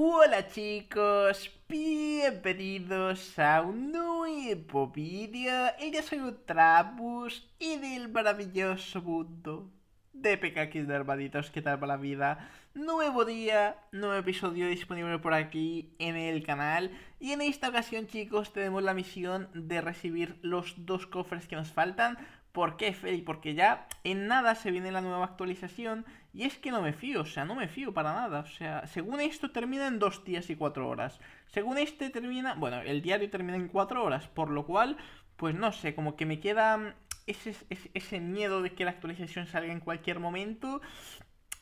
Hola chicos, bienvenidos a un nuevo vídeo yo soy Ultrabus y del maravilloso mundo de de hermanitos, ¿qué tal para la vida? Nuevo día, nuevo episodio disponible por aquí en el canal y en esta ocasión chicos tenemos la misión de recibir los dos cofres que nos faltan ¿Por qué, Feli? Porque ya en nada se viene la nueva actualización y es que no me fío, o sea, no me fío para nada. O sea, según esto termina en dos días y cuatro horas. Según este termina, bueno, el diario termina en cuatro horas, por lo cual, pues no sé, como que me queda mm, ese, ese, miedo de que la actualización salga en cualquier momento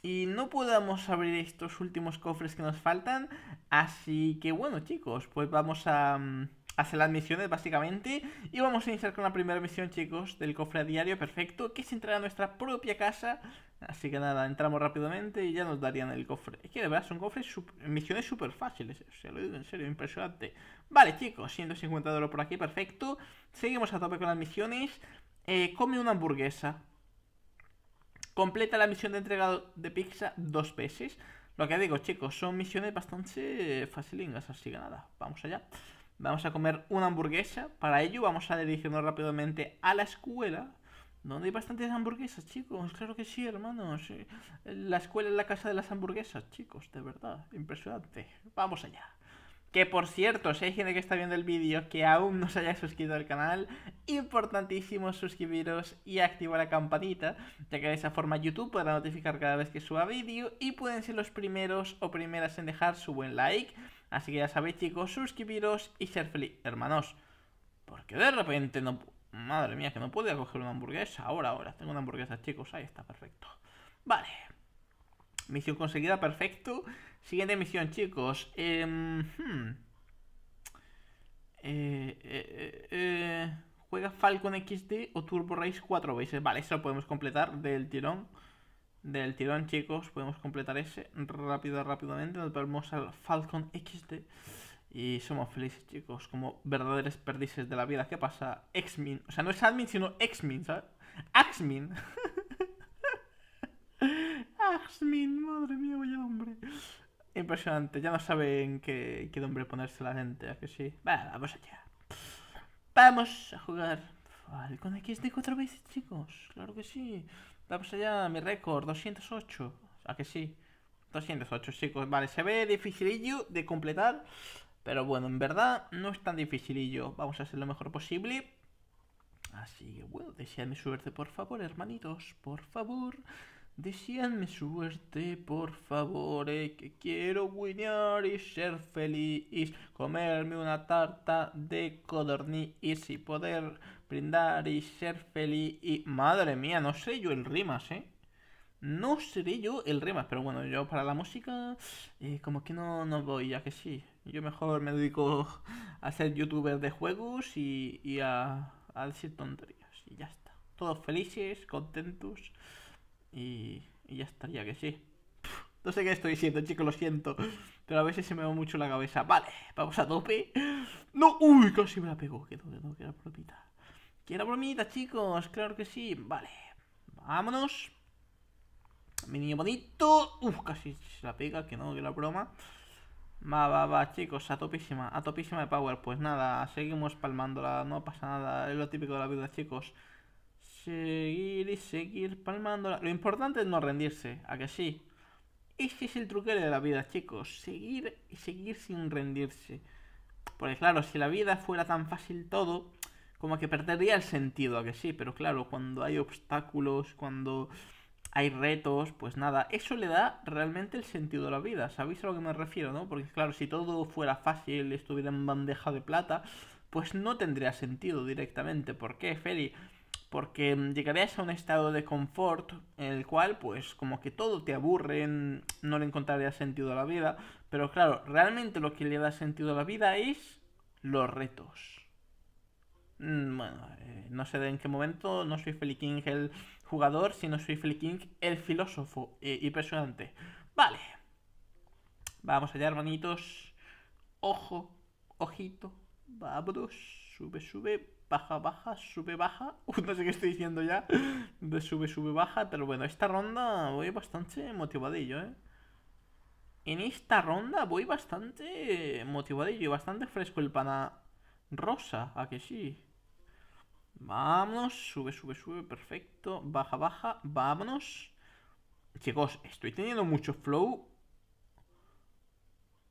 y no podamos abrir estos últimos cofres que nos faltan. Así que bueno, chicos, pues vamos a mm, hacer las misiones básicamente. Y vamos a iniciar con la primera misión, chicos, del cofre a diario perfecto, que es entrar a nuestra propia casa Así que nada, entramos rápidamente y ya nos darían el cofre. Es que de verdad son cofres, misiones súper fáciles, eh, se lo digo en serio, impresionante. Vale chicos, 150 dólares por aquí, perfecto. Seguimos a tope con las misiones. Eh, come una hamburguesa. Completa la misión de entrega de pizza dos veces. Lo que digo chicos, son misiones bastante facilingas, así que nada, vamos allá. Vamos a comer una hamburguesa. Para ello vamos a dirigirnos rápidamente a la escuela. ¿Dónde hay bastantes hamburguesas, chicos? Claro que sí, hermanos. Eh, la escuela es la casa de las hamburguesas, chicos, de verdad. Impresionante. Vamos allá. Que por cierto, si hay gente que está viendo el vídeo que aún no se haya suscrito al canal, importantísimo suscribiros y activar la campanita, ya que de esa forma YouTube podrá notificar cada vez que suba vídeo y pueden ser los primeros o primeras en dejar su buen like. Así que ya sabéis chicos, suscribiros y ser feliz, hermanos. Porque de repente no... Madre mía, que no podía coger una hamburguesa. Ahora, ahora, tengo una hamburguesa, chicos. Ahí está, perfecto. Vale. Misión conseguida, perfecto. Siguiente misión, chicos. Em, hmm. eh, eh, eh, Juega Falcon XD o Turbo Race 4 veces. Vale, eso lo podemos completar del tirón. Del tirón, chicos. Podemos completar ese rápido, rápidamente. Nos vemos al Falcon XD. Y somos felices, chicos, como verdaderos perdices de la vida. ¿Qué pasa? X-Men. O sea, no es admin, sino Xmin, ¿sabes? Axmin. Axmin, madre mía, vaya hombre. Impresionante, ya no saben qué, qué nombre ponerse la gente, ¿a que sí? Vale, vamos allá. Vamos a jugar Falcon de cuatro veces, chicos. Claro que sí. Vamos allá, mi récord, 208. ¿A que sí? 208, chicos. Vale, se ve dificilillo de completar. Pero bueno, en verdad no es tan dificilillo. Vamos a hacer lo mejor posible. Así que bueno, deseadme suerte, por favor, hermanitos. Por favor. Deseadme suerte, por favor, eh, que quiero guinear y ser feliz, comerme una tarta de codorniz y poder brindar y ser feliz. Y... Madre mía, no sé yo el rimas, ¿eh? No seré yo el rimas, pero bueno, yo para la música eh, como que no, no voy, ya que sí. Yo mejor me dedico a ser youtuber de juegos y, y a, a, decir tonterías. Y ya está. Todos felices, contentos. Y, y ya estaría que sí. No sé qué estoy diciendo, chicos, lo siento. Pero a veces se me va mucho la cabeza. Vale, vamos a tope. No, uy, casi me la pego Que no, que no, era bromita. Que bromita, chicos, claro que sí. Vale, vámonos. Mi niño bonito. Uf, casi se la pega, que no, que la broma. Va, va, va, chicos, a topísima, a topísima de power. Pues nada, seguimos palmándola, no pasa nada, es lo típico de la vida, chicos. Seguir y seguir palmándola. Lo importante es no rendirse, ¿a que sí? Ese es el truquero de la vida, chicos. Seguir y seguir sin rendirse. Porque claro, si la vida fuera tan fácil todo, como que perdería el sentido, ¿a que sí? Pero claro, cuando hay obstáculos, cuando hay retos, pues nada, eso le da realmente el sentido a la vida, ¿sabéis a lo que me refiero, no? Porque claro, si todo fuera fácil, estuviera en bandeja de plata, pues no tendría sentido directamente. ¿Por qué, Feli? Porque mm, llegarías a un estado de confort en el cual, pues, como que todo te aburre, no le encontrarías sentido a la vida. Pero claro, realmente lo que le da sentido a la vida es los retos. Mm, bueno, eh, no sé de en qué momento, no soy Feliking el jugador, sino soy Feliking el filósofo eh, y personante. Vale. Vamos allá, hermanitos. Ojo, ojito, vámonos. Sube, sube, baja, baja, sube, baja. no sé qué estoy diciendo ya. De sube, sube, baja. Pero bueno, esta ronda voy bastante motivadillo, ¿eh? En esta ronda voy bastante motivadillo y bastante fresco el pana rosa, ¿a que sí? Vámonos, sube, sube, sube, perfecto. Baja, baja, vámonos. Chicos, estoy teniendo mucho flow.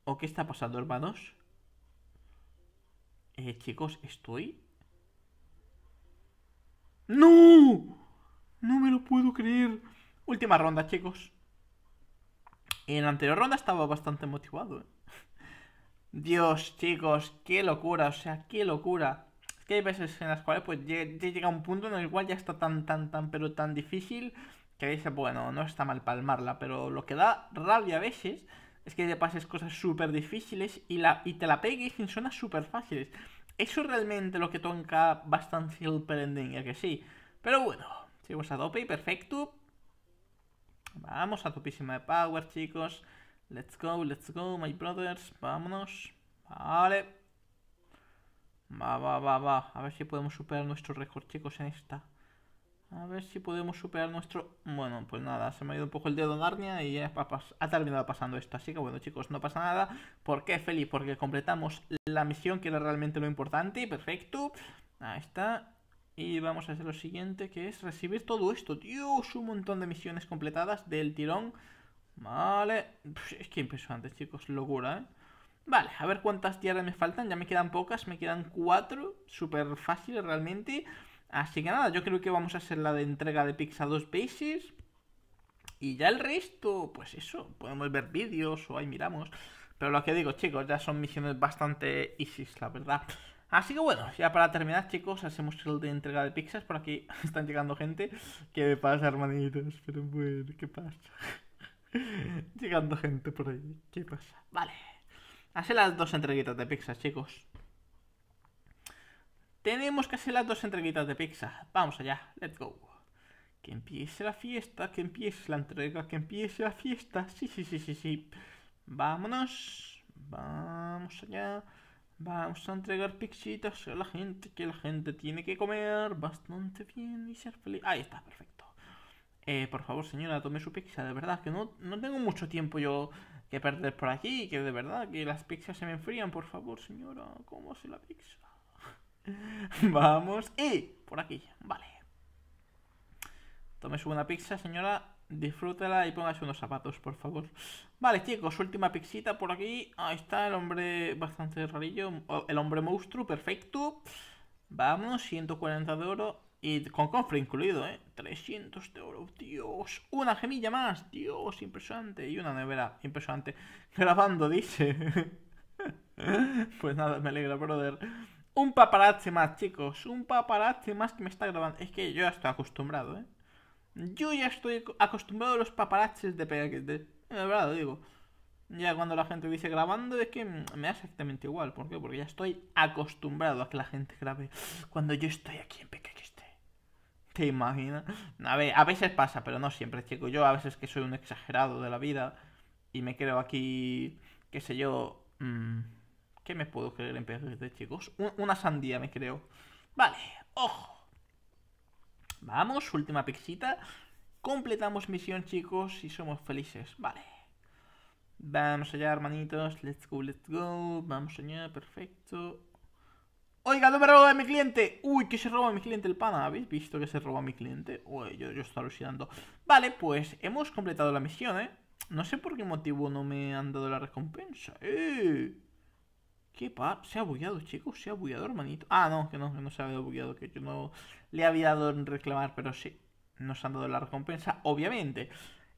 ¿O qué está pasando, hermanos? Eh, chicos, estoy... ¡No! No me lo puedo creer. Última ronda, chicos. En la anterior ronda estaba bastante motivado. ¿eh? Dios, chicos, qué locura, o sea, qué locura que hay veces en las cuales pues llega un punto en el cual ya está tan, tan, tan, pero tan difícil que dice, bueno, no está mal palmarla, pero lo que da rabia a veces es que te pases cosas súper difíciles y, la, y te la pegues en zonas súper fáciles. Eso realmente lo que toca bastante el perending ya que sí. Pero bueno, seguimos a dope y perfecto. Vamos a topísima de power, chicos. Let's go, let's go, my brothers. Vámonos. Vale. Va, va, va, va. A ver si podemos superar nuestro récord, chicos, en esta. A ver si podemos superar nuestro... Bueno, pues nada, se me ha ido un poco el dedo arnia y ya ha terminado pasando esto. Así que bueno, chicos, no pasa nada. ¿Por qué, feliz? Porque completamos la misión, que era realmente lo importante. Perfecto. Ahí está. Y vamos a hacer lo siguiente, que es recibir todo esto. Dios, un montón de misiones completadas del tirón. Vale. Es que impresionante, chicos. Locura, ¿eh? Vale, a ver cuántas tierras me faltan. Ya me quedan pocas, me quedan cuatro. Súper fácil realmente. Así que nada, yo creo que vamos a hacer la de entrega de pizza dos bases. Y ya el resto, pues eso, podemos ver vídeos o ahí miramos. Pero lo que digo, chicos, ya son misiones bastante easy, la verdad. Así que bueno, ya para terminar, chicos, hacemos el de entrega de pizzas. Por aquí están llegando gente. ¿Qué pasa, hermanitos? Pero bueno, ¿qué pasa? llegando gente por ahí. ¿Qué pasa? Vale. Hace las dos entreguitas de pizza, chicos. Tenemos que hacer las dos entreguitas de pizza Vamos allá, let's go. Que empiece la fiesta, que empiece la entrega, que empiece la fiesta. Sí, sí, sí, sí, sí. Vámonos. Vamos allá. Vamos a entregar pixitas a la gente, que la gente tiene que comer bastante bien y ser feliz. Ahí está, perfecto. Eh, por favor, señora, tome su pizza, de verdad, que no, no tengo mucho tiempo yo que perder por aquí, que de verdad, que las pizzas se me enfrían, por favor, señora, ¿cómo se la pizza? Vamos, y por aquí, vale. tome su una pizza, señora, disfrútala y póngase unos zapatos, por favor. Vale, chicos, última pixita por aquí. Ahí está el hombre bastante rarillo, oh, el hombre monstruo, perfecto. Vamos, 140 de oro y con cofre incluido, ¿eh? 300 de oro, Dios. Una gemilla más, Dios, impresionante. Y una nevera, impresionante. Grabando, dice. pues nada, me alegra, brother. Un paparazzi más, chicos. Un paparazzi más que me está grabando. Es que yo ya estoy acostumbrado, ¿eh? Yo ya estoy acostumbrado a los paparazzis de que De verdad, digo. Ya cuando la gente dice grabando es que me da exactamente igual. ¿Por qué? Porque ya estoy acostumbrado a que la gente grabe cuando yo estoy aquí en pequeño ¿Te imaginas? A veces pasa, pero no siempre, chicos Yo a veces que soy un exagerado de la vida y me creo aquí, qué sé yo... Mmm, ¿Qué me puedo creer en de chicos? una sandía me creo. Vale, ojo. Vamos, última pixita. Completamos misión, chicos, y somos felices. Vale. Vamos allá, hermanitos. Let's go, let's go. Vamos allá, perfecto. Oiga, no me robó de mi cliente. Uy, que se roba a mi cliente el pana. ¿Habéis visto que se roba a mi cliente? Uy, yo, yo estoy alucinando. Vale, pues hemos completado la misión, ¿eh? No sé por qué motivo no me han dado la recompensa. ¡Eh! ¿Qué par? Se ha bugueado, chicos. Se ha bugueado, hermanito. Ah, no, que no, que no se ha bugueado. Que yo no le había dado en reclamar, pero sí. Nos han dado la recompensa, obviamente.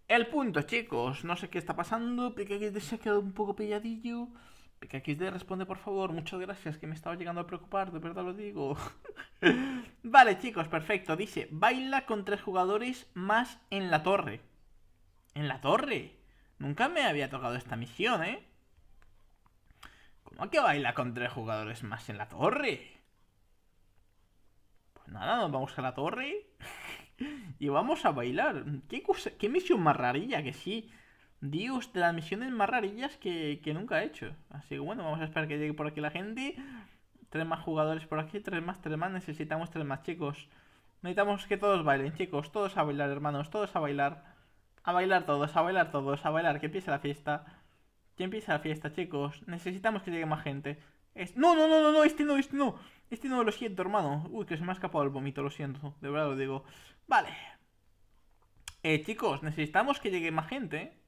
El punto, chicos. No sé qué está pasando. que se ha quedado un poco pilladillo. PKXD responde, por favor, muchas gracias, que me estaba llegando a preocupar, de verdad lo digo. vale, chicos, perfecto. Dice, baila con tres jugadores más en la torre. ¿En la torre? Nunca me había tocado esta misión, ¿eh? ¿Cómo que baila con tres jugadores más en la torre? Pues nada, nos vamos a la torre y vamos a bailar. ¿Qué, misión más rarilla que sí? Dios, de las misiones más rarillas que, nunca he hecho. Así que bueno, vamos a esperar que llegue por aquí la gente. Tres más jugadores por aquí, tres más, tres más. Necesitamos tres más, chicos. Necesitamos que todos bailen, chicos. Todos a bailar, hermanos. Todos a bailar. A bailar todos, a bailar todos, a bailar. Que empiece la fiesta. Que empiece la fiesta, chicos. Necesitamos que llegue más gente. Es... No, no, no, no, no, este no, este no. Este no, lo siento, hermano. Uy, que se me ha escapado el vómito, lo siento. De verdad lo digo. Vale. Eh, chicos, necesitamos que llegue más gente.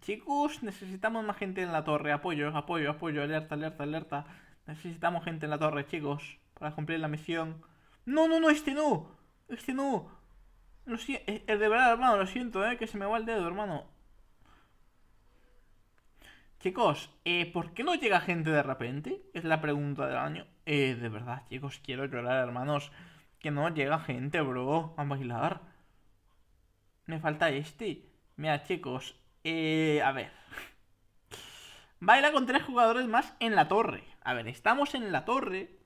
Chicos, necesitamos más gente en la torre. Apoyo, apoyo, apoyo. Alerta, alerta, alerta. Necesitamos gente en la torre, chicos. Para cumplir la misión. No, no, no, este no. Este no. Lo siento, el eh, eh, de verdad, hermano, lo siento, eh, que se me va el dedo, hermano. Chicos, eh, ¿por qué no llega gente de repente? Es la pregunta del año. Eh, de verdad, chicos, quiero llorar, hermanos. Que no llega gente, bro, a bailar. Me falta este. Mira, chicos, eh, a ver. Baila con tres jugadores más en la torre. A ver, estamos en la torre.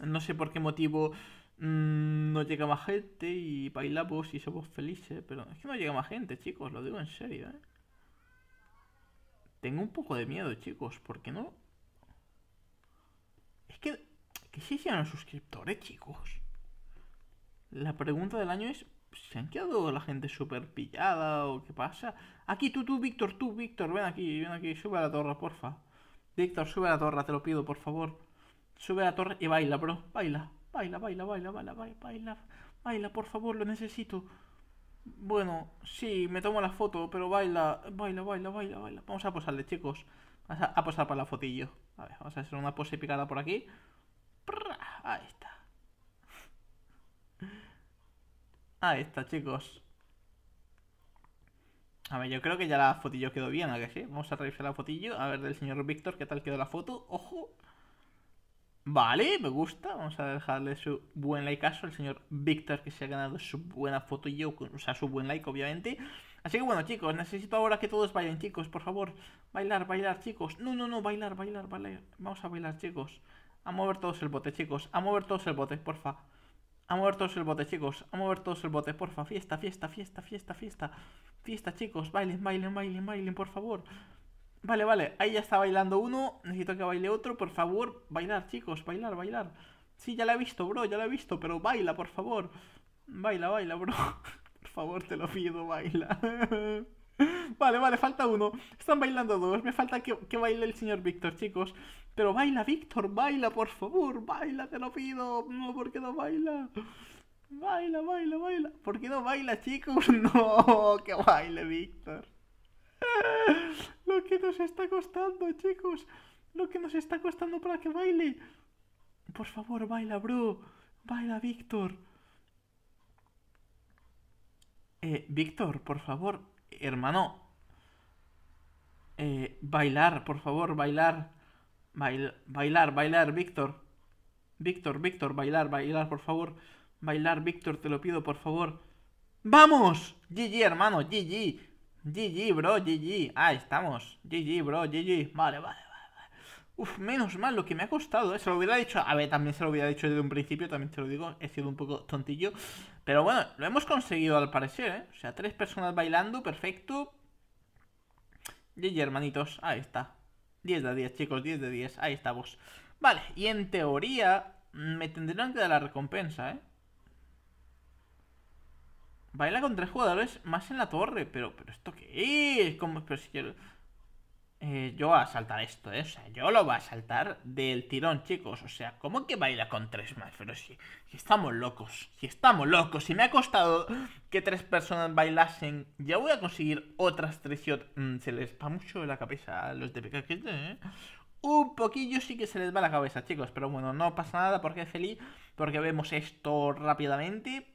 No sé por qué motivo mm, no llega más gente y bailamos y somos felices. Pero es que no llega más gente, chicos. Lo digo en serio, ¿eh? Tengo un poco de miedo, chicos. ¿Por qué no? Es que... ¿Qué se hicieron suscriptores, chicos? La pregunta del año es se han quedado la gente súper pillada o qué pasa. Aquí tú, tú, Víctor, tú, Víctor, ven aquí, ven aquí, sube a la torre, porfa. Víctor, sube a la torre, te lo pido, por favor. Sube a la torre y baila, bro. Baila, baila, baila, baila, baila, baila, baila. por favor, lo necesito. Bueno, sí, me tomo la foto, pero baila, baila, baila, baila, baila. Vamos a posarle, chicos. Vamos a, a posar para la fotillo. A ver, vamos a hacer una pose picada por aquí. Ahí está. Ahí está, chicos. A ver, yo creo que ya la fotillo quedó bien, ¿a que sí? Vamos a revisar la fotillo, a ver del señor Víctor qué tal quedó la foto. ¡Ojo! Vale, me gusta. Vamos a dejarle su buen like al señor Víctor que se ha ganado su buena foto y yo, o sea, su buen like, obviamente. Así que bueno, chicos, necesito ahora que todos bailen, chicos, por favor. Bailar, bailar, chicos. No, no, no, bailar, bailar, bailar. Vamos a bailar, chicos. A mover todos el bote, chicos. A mover todos el bote, porfa. A mover todos el bote, chicos. A mover todos el bote, porfa. Fiesta, fiesta, fiesta, fiesta, fiesta. Fiesta, chicos. Bailen, bailen, bailen, bailen, por favor. Vale, vale. Ahí ya está bailando uno. Necesito que baile otro. Por favor, bailar, chicos. Bailar, bailar. Sí, ya la he visto, bro. Ya la he visto. Pero baila, por favor. Baila, baila, bro. Por favor, te lo pido, baila. vale, vale. Falta uno. Están bailando dos. Me falta que, que baile el señor Víctor, chicos. Pero baila, Víctor, baila, por favor, baila, te lo pido. No, ¿por qué no baila? Baila, baila, baila. ¿Por qué no baila, chicos? No, que baile, Víctor. Lo que nos está costando, chicos. Lo que nos está costando para que baile. Por favor, baila, bro. Baila, Víctor. Eh, Víctor, por favor, hermano. Eh, bailar, por favor, bailar bailar, bailar, Víctor. Víctor, Víctor, bailar, bailar, por favor. Bailar, Víctor, te lo pido, por favor. ¡Vamos! GG, hermano, GG. GG, bro, GG. ahí estamos. GG, bro, GG. Vale, vale, vale. Uf, menos mal lo que me ha costado. ¿eh? Se lo hubiera dicho. A ver, también se lo hubiera dicho desde un principio, también te lo digo. He sido un poco tontillo. Pero bueno, lo hemos conseguido al parecer, ¿eh? O sea, tres personas bailando, perfecto. GG, hermanitos. Ahí está. 10 de 10, chicos, 10 de 10. Ahí estamos. Vale, y en teoría mm, me tendrían que dar la recompensa, ¿eh? Baila con tres jugadores más en la torre. Pero, pero ¿esto qué es? ¿Cómo? Pero si quiero... Eh, yo yo a saltar esto, ¿eh? O sea, yo lo voy a saltar del tirón, chicos. O sea, ¿cómo que baila con tres más? Pero si, estamos locos, si estamos locos, si me ha costado que tres personas bailasen, ya voy a conseguir otras tres mm, se les va mucho la cabeza a los de PK, ¿eh? Un poquillo sí que se les va la cabeza, chicos. Pero bueno, no pasa nada porque feliz, porque vemos esto rápidamente.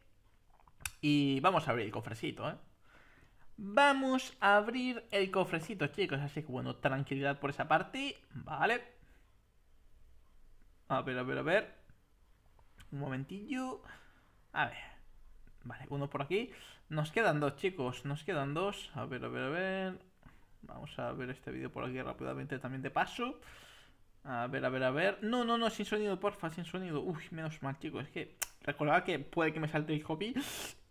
Y vamos a abrir el cofrecito, ¿eh? Vamos a abrir el cofrecito, chicos. Así que bueno, tranquilidad por esa parte. Vale. A ver, a ver, a ver. Un momentillo. A ver. Vale, uno por aquí. Nos quedan dos, chicos. Nos quedan dos. A ver, a ver, a ver. Vamos a ver este vídeo por aquí rápidamente también de paso. A ver, a ver, a ver. No, no, no, sin sonido, porfa, sin sonido. Uy, menos mal, chicos. Es que Recordad que puede que me salte el copy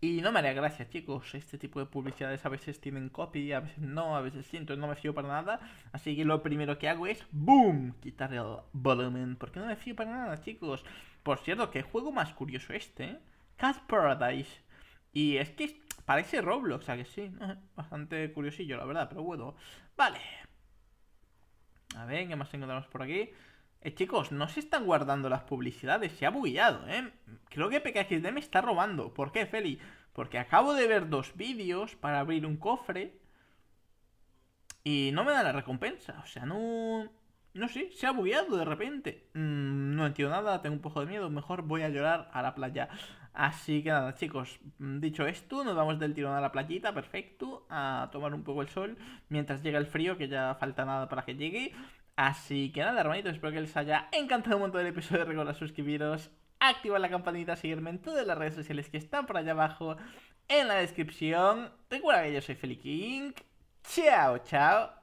y no me haría gracia, chicos. Este tipo de publicidades a veces tienen copy, a veces no, a veces sí Entonces no me fío para nada. Así que lo primero que hago es ¡boom! Quitar el volumen, porque no me fío para nada, chicos. Por cierto, qué juego más curioso este, ¿eh? Cat Paradise. Y es que parece Roblox, O sea que sí? Bastante curiosillo, la verdad, pero bueno. Vale. A ver, ¿qué más encontramos por aquí? Eh, chicos, no se están guardando las publicidades, se ha bugueado, ¿eh? Creo que PKXD me está robando. ¿Por qué, Feli? Porque acabo de ver dos vídeos para abrir un cofre y no me da la recompensa. O sea, no... No sé, se ha bugueado de repente. Mm, no entiendo nada, tengo un poco de miedo. Mejor voy a llorar a la playa. Así que nada, chicos, mm, dicho esto, nos vamos del tirón a la playita, perfecto, a tomar un poco el sol mientras llega el frío, que ya falta nada para que llegue. Así que nada, hermanitos, espero que les haya encantado un montón el episodio. recuerda suscribiros, activar la campanita, seguirme en todas las redes sociales que están por allá abajo en la descripción. Recuerda que yo soy Feli King. Chao, chao.